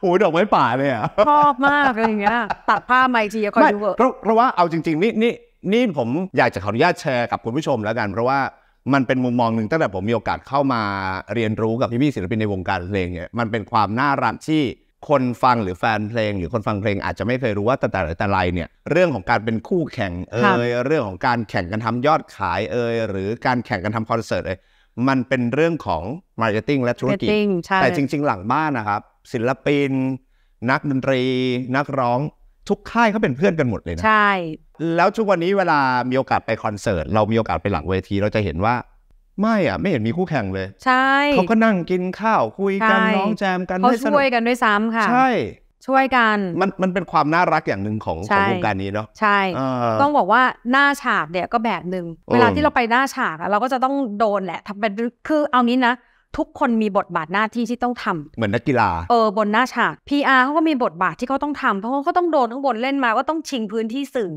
โอ้ดอกไม้ป่าเลยอ่ะชอบมากอะไรเงี้ยตัดผ้าไมาอทีก็ดูเรอะเพราะว่าเอาจริงๆนี่นี่นี่ผมอยากจะขออนุญาตแชร์กับคุณผู้ชมแล้วกันเพราะว่ามันเป็นมุมมองหนึ่งตั้งแต่ผมมีโอกาสเข้ามาเรียนรู้กับพี่พี่ศิลปินในวงการเพลงเนี่ยมันเป็นความน่ารักที่คนฟังหรือแฟนเพลง หรือคนฟังเพลง อาจจะไม่เคยรู้ว่าแต่แต่แต่ไรเนี่ย เรื่องของการเป็นคู่แข่งเอ่ยเรื่องของการแข่งกันทำยอดขายเอ่ยหรือการแข่งกันทำคอนเสิร์ตเอ่ยมันเป็นเรื่องของมาร์เก็ตติ้งและธุรกิจแต่จริง ๆ หลังบ้านนะครับศิลปิน นักดนตรี นักร้องทุกค่ายเขาเป็นเพื่อนกันหมดเลยนะใช่ แล้วทุกวันนี้เวลามีโอกาสไปคอนเสิร์ตเรามีโอกาสไปหลังเวทีเราจะเห็นว่าไม่อ่ะ ไม่เห็นมีคู่แข่งเลยใช่เขาก็นั่งกินข้าวคุยกันน้องแจมกันเขาช่วยกันด้วยซ้ำค่ะใช่ช่วยกันมันมันเป็นความน่ารักอย่างหนึ่งของของวงการนี้เนาะใช่ต้องบอกว่าหน้าฉากเนี่ยก็แบบหนึ่งเวลาที่เราไปหน้าฉากอะเราก็จะต้องโดนแหละทำเป็นคือเอางี้นะทุกคนมีบทบาทหน้าที่ที่ต้องทำ เหมือนนักกีฬาเออบนหน้าฉาก PR เขาก็มีบทบาทที่เขาต้องทำเพราะเขาต้องโดนข้างบนเล่นมาว่าต้องชิงพื้นที่สื่อ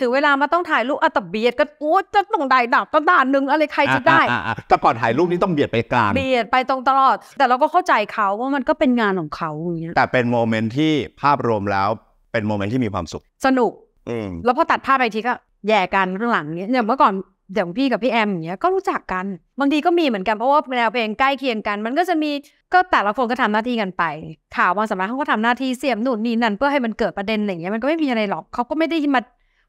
ถึงเวลามาต้องถ่ายรูปอัตเบียดก็โอ้จะต้องได้ดับก็ด่านหนึ่งอะไรใครจะได้แต่ก่อนถ่ายรูปนี้ต้องเบียดไปกลางเบียดไปตรงตลอด แต่เราก็เข้าใจเขาว่ามันก็เป็นงานของเขาอย่างเงี้ยแต่เป็นโมเมนต์ที่ภาพรวมแล้วเป็นโมเมนต์ที่มีความสุข สนุกอแล้วพอตัดภาพไปทีก็แย่กันข้างหลังเนี้ยอย่างเมื่อก่อนอย่างพี่กับพี่แอมอย่างเงี้ยก็รู้จักกันบางทีก็มีเหมือนกันเพราะว่าแนวเพลงใกล้เคียงกัน มันก็จะมีก็แต่ละคนก็ทำหน้าที่กันไป ข่าวบางสำนักเขาก็ทำหน้าที่เสียมหนุนนี่นั่นเพื่อให้มันเกิดประเด็นอะไรเงี้ยมันก็ไม่มีอะไรหรอกเขาก็ไม่ได้มา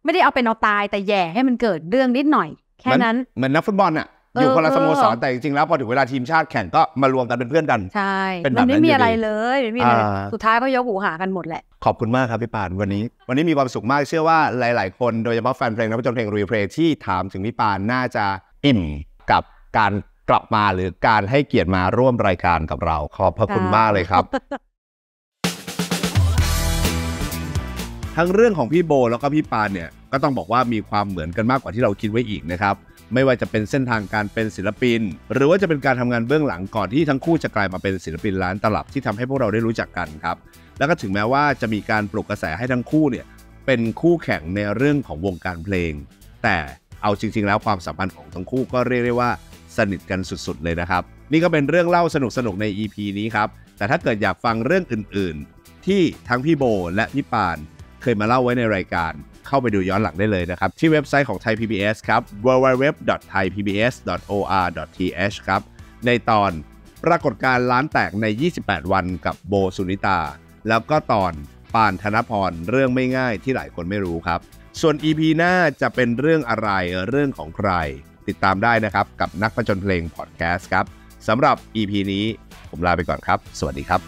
ไม่ได้เอาเป็นเอาตายแต่แย่ให้มันเกิดเรื่องนิดหน่อยแค่นั้นเหมือนนักฟุตบอลอะอยู่คนละสโมสรแต่จริงๆแล้ว พอถึงเวลาทีมชาติแข่งก็มารวมกันเป็นเพื่อนกัน ใช่เป็นแบบนั้นไม่มีอะไรเลยไม่มีอะไรสุดท้ายก็ยกหูหากันหมดแหละ ขอบคุณมากครับ พี่ปาน วันนี้ วันนี้มีความสุขมากเชื่อว่าหลายๆ คนโดยเฉพาะแฟนเพลงนัะผู้ชมเพลงรีเพลย์ที่ถามถึงพี่ปานน่าจะอิ่มกับการกลับมาหรือการให้เกียรติมาร่วมรายการกับเรา ขอบพระคุณมากเลยครับ ทั้งเรื่องของพี่โบแล้วก็พี่ปานเนี่ยก็ต้องบอกว่ามีความเหมือนกันมากกว่าที่เราคิดไว้อีกนะครับไม่ว่าจะเป็นเส้นทางการเป็นศิลปิน หรือว่าจะเป็นการทำงานเบื้องหลังก่อนที่ทั้งคู่จะกลายมาเป็นศิลปินร้านตลับที่ทำให้พวกเราได้รู้จักกันครับแล้วก็ถึงแม้ว่าจะมีการปลุกกระแสให้ทั้งคู่เนี่ยเป็นคู่แข่งในเรื่องของวงการเพลง แต่เอาจริง ๆแล้วความสัมพันธ์ของทั้งคู่ก็เรียกได้ว่าสนิทกันสุดๆเลยนะครับ นี่ก็เป็นเรื่องเล่าสนุกๆใน EP นี้ครับแต่ถ้าเกิดอยากฟังเรื่องอื่นๆ ที่ทั้งพี่โบและพี่ปานเคยมาเล่าไว้ในรายการเข้าไปดูย้อนหลังได้เลยนะครับ ที่เว็บไซต์ของไทย PBS ครับ www.thaipbs.or.th ครับ ในตอนปรากฏการล้านแตกใน 28 วันกับโบสุนิตา แล้วก็ตอนปานธนพรเรื่องไม่ง่ายที่หลายคนไม่รู้ครับ ส่วน EP หน้าจะเป็นเรื่องอะไรเรื่องของใคร ติดตามได้นะครับ กับนักประจนเพลงพอดแคสต์ครับสำหรับ EP นี้ผมลาไปก่อนครับ สวัสดีครับ